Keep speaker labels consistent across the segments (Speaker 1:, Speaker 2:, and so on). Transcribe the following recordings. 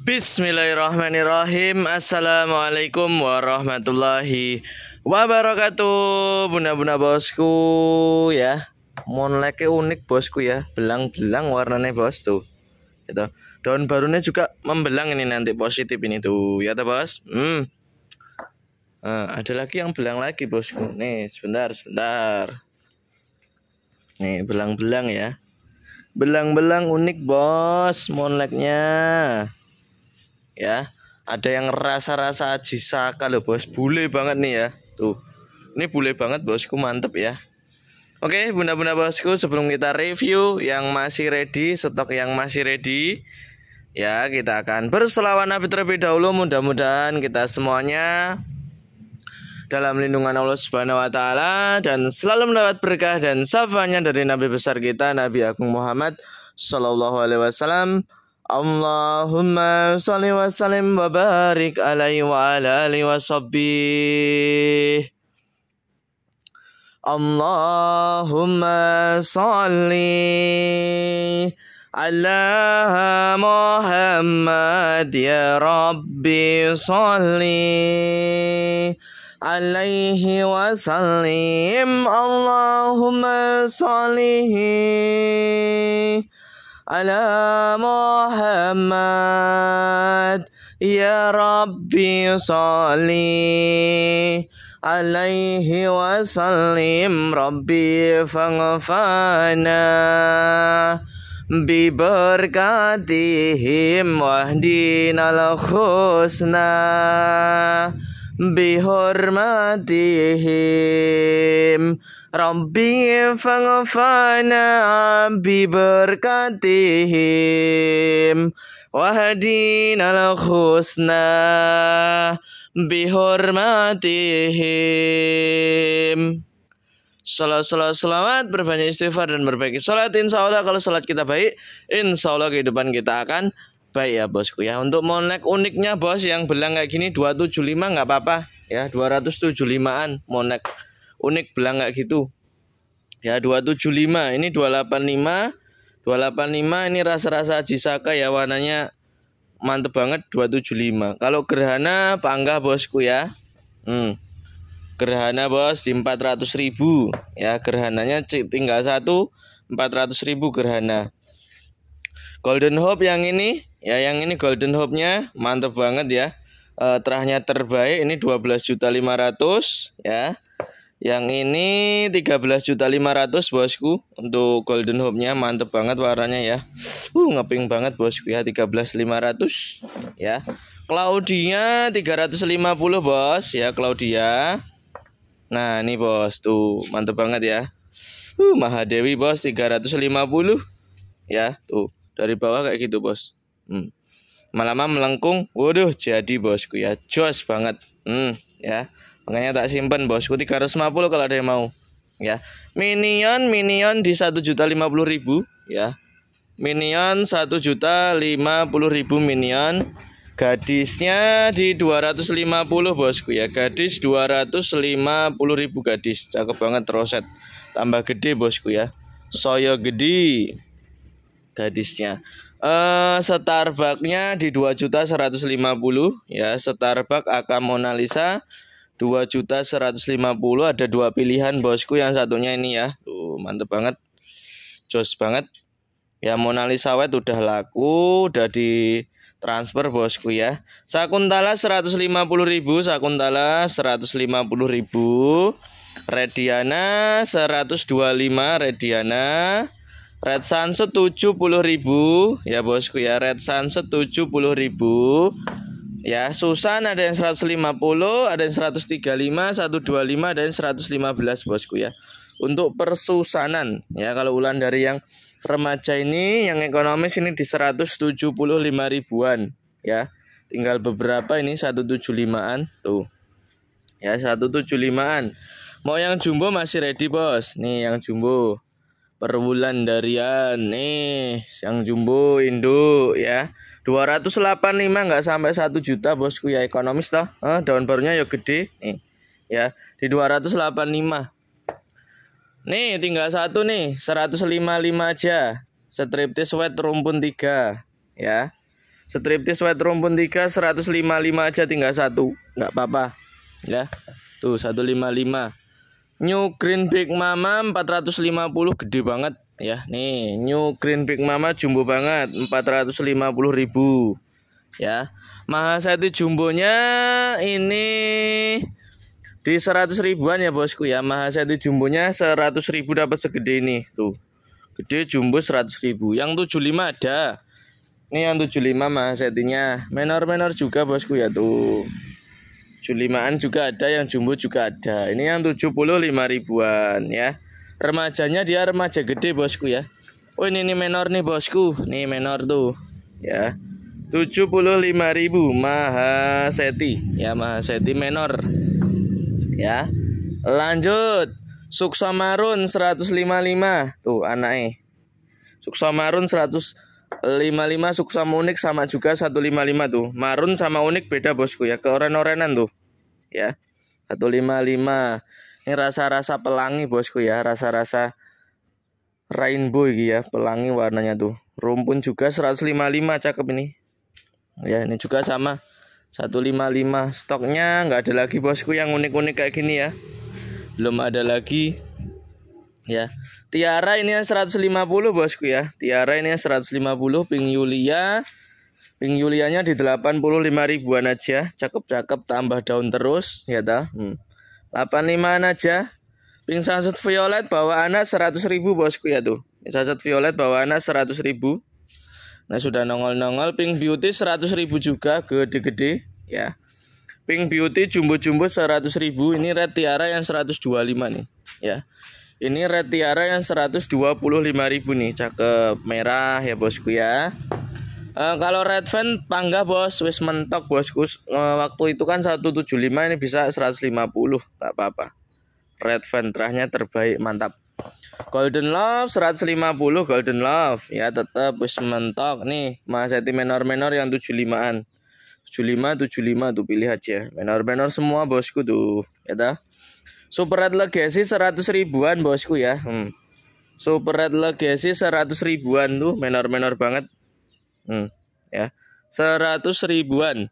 Speaker 1: Bismillahirrahmanirrahim Assalamualaikum warahmatullahi wabarakatuh Bunda-bunda bosku ya Monleknya unik bosku ya Belang-belang warnanya bos tuh gitu. Daun barunya juga membelang ini nanti positif ini tuh Ya tuh bos hmm. Nah, ada lagi yang belang lagi bosku Nih sebentar sebentar Nih belang-belang ya Belang-belang unik bos monleknya ya ada yang rasa-rasa jisak kalau bos bule banget nih ya tuh ini bule banget bosku mantep ya Oke bunda-bunda bosku sebelum kita review yang masih ready stok yang masih ready ya kita akan berselawat Nabi terlebih dahulu mudah-mudahan kita semuanya dalam lindungan Allah Subhanahu wa taala dan selalu mendapat berkah dan syafaatnya dari nabi besar kita Nabi Agung Muhammad sallallahu alaihi wasallam. اللهم صل وسلم وبارك عليه وعلى آله وصحبه اللهم صل على محمد يا ربي صل عليه وسلم اللهم صل على محمد يا ربي صلي عليه وسلم ربي فاغفرنا ببركاتهم واهدنا الحسنى bihormatihim Rabbi bi berkatihim Wahdina al-husna bihormatihim Salat, salat, selamat, berbanyak istighfar dan berbaiki salat Insya Allah kalau salat kita baik, insya Allah kehidupan kita akan baik ya bosku ya untuk monek uniknya bos yang belang kayak gini 275 nggak apa-apa ya 275an monek unik belang kayak gitu ya 275 ini 285 285 ini rasa-rasa jisaka ya warnanya mantep banget 275 kalau gerhana panggah bosku ya hmm. gerhana bos di 400 ribu ya gerhananya tinggal satu 400 ribu gerhana Golden Hope yang ini Ya, yang ini Golden Hope-nya mantap banget ya. E, terahnya terbaik ini 12.500 ya. Yang ini 13.500 bosku untuk Golden Hope-nya mantep banget warnanya ya. Uh ngeping banget bosku ya 13.500 ya. Claudia 350 bos ya Claudia. Nah, ini bos tuh mantep banget ya. Uh Mahadewi bos 350 ya. Tuh dari bawah kayak gitu bos. Hmm. Malam melengkung, waduh jadi bosku ya, jos banget. Hmm, ya. Makanya tak simpen bosku 350 kalau ada yang mau. Ya. Minion minion di satu juta lima 1.050.000 ya. Minion satu juta lima puluh ribu minion. Gadisnya di 250 bosku ya. Gadis 250.000 gadis. Cakep banget roset. Tambah gede bosku ya. Soyo gede gadisnya. Uh, eh, Starbucknya di 2.150 ya Starbuck AK Mona Lisa 2.150 ada dua pilihan bosku yang satunya ini ya tuh mantep banget jos banget ya Mona Lisa White udah laku udah di transfer bosku ya Sakuntala 150.000 Sakuntala 150.000 Rediana 125 Rediana Red Sunset 70.000 ya bosku ya Red Sunset 70.000 ya Susan ada yang 150 ada yang 135 125 ada yang 115 bosku ya untuk persusanan ya kalau ulan dari yang remaja ini yang ekonomis ini di 175 ribuan ya tinggal beberapa ini 175an tuh ya 175an mau yang jumbo masih ready bos nih yang jumbo darian nih yang jumbo Indo ya 285 nggak sampai 1 juta bosku ya ekonomis toh eh, daun barunya ya gede nih ya di 285 nih tinggal satu nih 155 aja striptease wet rumpun 3 ya striptease wet rumpun 3 155 aja tinggal satu nggak apa-apa ya tuh 155 New Green Big Mama 450 gede banget ya. Nih, New Green Big Mama jumbo banget ribu ya. Mahasati jumbonya ini di 100 ribuan ya bosku ya. Mahasati jumbonya 100 ribu dapat segede ini tuh. Gede jumbo 100 ribu. Yang 75 ada. Ini yang 75 mahasatinya. Menor-menor juga bosku ya tuh. 75-an juga ada, yang jumbo juga ada. Ini yang 75 ribuan ya. Remajanya dia remaja gede bosku ya. Oh ini, ini menor nih bosku. Nih menor tuh ya. 75.000 Maha Seti ya Maha Seti menor ya. Lanjut Suksamarun 155 tuh anaknya. Marun 100 55 suku sama unik sama juga 155 tuh. Marun sama unik beda bosku ya. Ke oren-orenan tuh. Ya. 155. Ini rasa-rasa pelangi bosku ya. Rasa-rasa rainbow gitu ya. Pelangi warnanya tuh. Rumpun juga 155 cakep ini. Ya ini juga sama. 155 stoknya nggak ada lagi bosku yang unik-unik kayak gini ya. Belum ada lagi ya. Tiara ini yang 150 bosku ya. Tiara ini yang 150 ping Yulia. Ping Yulianya di 85 ribuan aja. Cakep-cakep tambah daun terus ya ta. Hmm. 85 aja. Ping sunset violet anak 100 ribu bosku ya tuh. Ping sunset violet anak 100 ribu. Nah sudah nongol-nongol Pink Beauty 100 ribu juga gede-gede ya. Pink Beauty jumbo-jumbo 100 ribu ini Red Tiara yang 125 nih ya. Ini red tiara yang ribu nih, cakep merah ya bosku ya. e, kalau red fan panggah bos, wis mentok bosku. e, waktu itu kan 175 ini bisa 150, tak apa-apa. Red fan terahnya terbaik, mantap. Golden Love 150 Golden Love ya tetap wis mentok nih mas seti menor-menor yang 75-an 75 75 tuh pilih aja menor-menor semua bosku tuh ya dah Super Red Legacy 100 ribuan bosku ya. Hmm. Super Red Legacy 100 ribuan tuh menor-menor banget. Hmm, ya. 100 ribuan.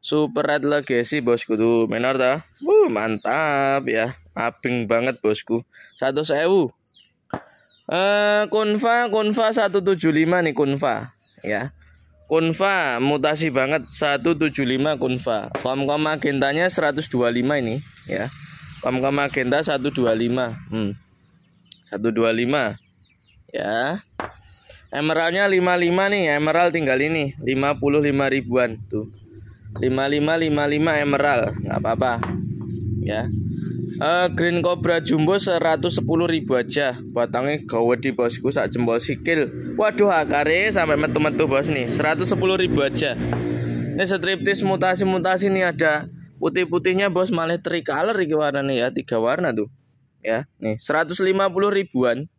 Speaker 1: Super Red Legacy bosku tuh menor tuh Wuh, mantap ya. Abing banget bosku. Satu sewu. Eh, Kunfa, Kunfa 175 nih Kunfa, ya. Kunfa mutasi banget 175 Kunfa. Kom-kom agentanya 125 ini, ya. Pamka magenta 125. Hmm. 125. Ya. Emeraldnya 55 nih, emerald tinggal ini 55 ribuan tuh. 5555 emerald, nggak apa-apa. Ya. Uh, green Cobra Jumbo 110 ribu aja Batangnya gawe di bosku sak jempol sikil Waduh akare sampai metu-metu bos nih 110 ribu aja Ini striptis mutasi-mutasi nih ada Putih-putihnya bos malah tricolor iki nih ya, tiga warna tuh. Ya, nih 150 ribuan.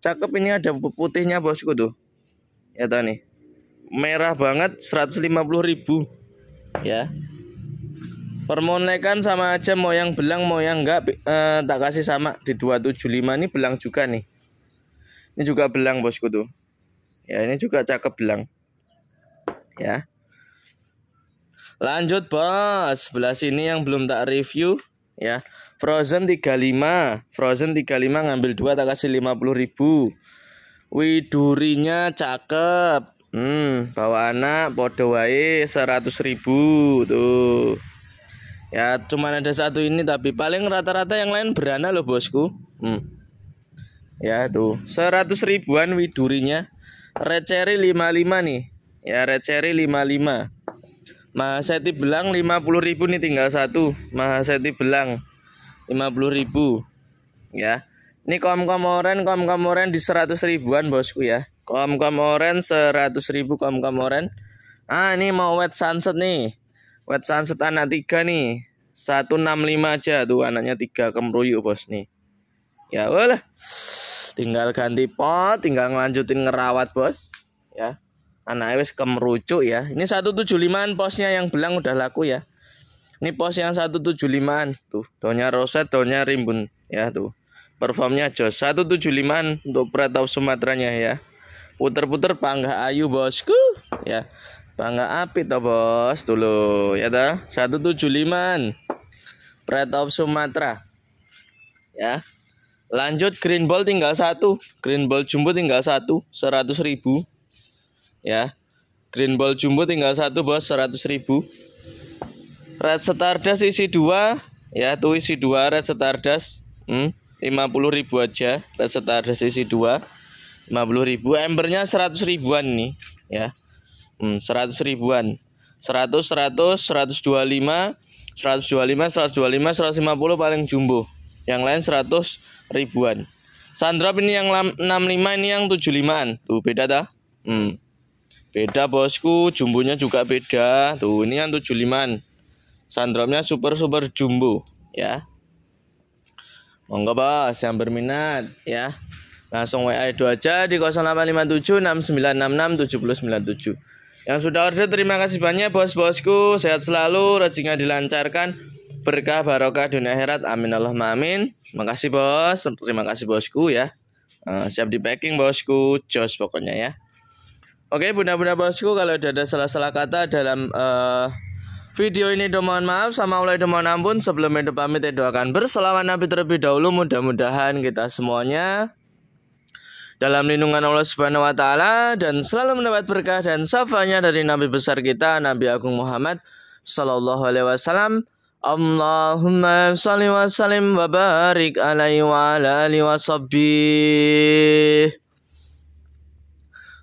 Speaker 1: Cakep ini ada putihnya bosku tuh. Ya tani. Merah banget 150 ribu. Ya. Permonekan sama aja mau yang belang mau yang enggak eh, tak kasih sama di 275 ini belang juga nih. Ini juga belang bosku tuh. Ya, ini juga cakep belang. Ya. Lanjut bos, sebelah sini yang belum tak review ya. Frozen 35, Frozen 35 ngambil 2 tak kasih ribu Widurinya cakep. Hmm, bawa anak podowai seratus ribu tuh. Ya, cuman ada satu ini tapi paling rata-rata yang lain berana loh bosku. Hmm. Ya, tuh. 100 ribuan widurinya. Red cherry 55 nih. Ya, red cherry 55 Mahaseti Belang ribu nih tinggal satu Mahaseti Belang ribu, ya ini kom-kom oren kom-kom oren di 100 ribuan bosku ya kom-kom oren 100 ribu kom-kom oren ah ini mau wet sunset nih wet sunset anak tiga nih 165 aja tuh anaknya tiga kemruyuk bos nih ya boleh tinggal ganti pot tinggal ngelanjutin ngerawat bos ya anak wis kemerucuk ya ini 175an posnya yang belang udah laku ya ini pos yang 175an tuh donya roset donya rimbun ya tuh performnya jos 175an untuk Pratau Sumateranya ya puter-puter Pangga ayu bosku ya Pangga api toh bos dulu ya dah 175an Pratau Sumatera ya lanjut green ball tinggal satu green ball jumbo tinggal satu seratus ribu ya green ball jumbo tinggal satu bos 100 ribu red stardust isi dua ya tuh isi dua red stardust hmm, 50 ribu aja red stardust isi dua 50 ribu embernya 100 ribuan nih ya hmm, 100 ribuan 100 100 125 125 125 150 paling jumbo yang lain 100 ribuan Sandrop ini yang 65 ini yang 75an tuh beda dah hmm. Beda bosku, jumbunya juga beda. Tuh, ini yang 75 sandromnya super super jumbo, ya. Monggo bos yang berminat, ya. Langsung WA itu aja di 0857 Yang sudah order terima kasih banyak bos-bosku. Sehat selalu, rezekinya dilancarkan. Berkah barokah dunia akhirat. Amin allah amin. Makasih bos, terima kasih bosku ya. Eh, siap di packing bosku, jos pokoknya ya. Oke, bunda-bunda bosku, kalau sudah ada salah-salah kata dalam uh, video ini do mohon maaf sama oleh do mohon ampun sebelum itu pamit itu ya akan berselawat Nabi terlebih dahulu mudah-mudahan kita semuanya dalam lindungan Allah Subhanahu wa taala dan selalu mendapat berkah dan syafaatnya dari nabi besar kita Nabi Agung Muhammad sallallahu alaihi wasallam. Allahumma salli wa sallim wa barik alaihi wa ala alihi wa sabbih.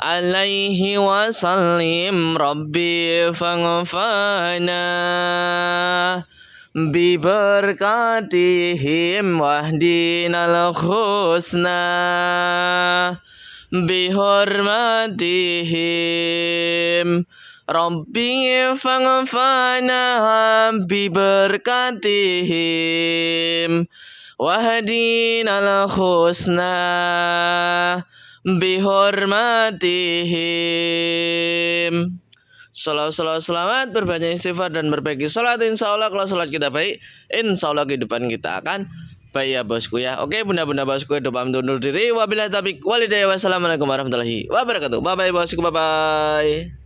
Speaker 1: alaihi wasallim rabbi fangfana biberkatihim al khusna bihormatihim Rabbi fangfana biberkatihim al khusna bihormatihim. Salawat, salawat, selamat, berbanyak istighfar dan berbagi sholat. Insya Allah kalau sholat kita baik, insya Allah kehidupan kita akan baik ya bosku ya. Oke bunda-bunda bosku, itu doa undur diri. Wabillahi taufiq walhidayah. Wassalamualaikum warahmatullahi wabarakatuh. Bye bye bosku, bye bye.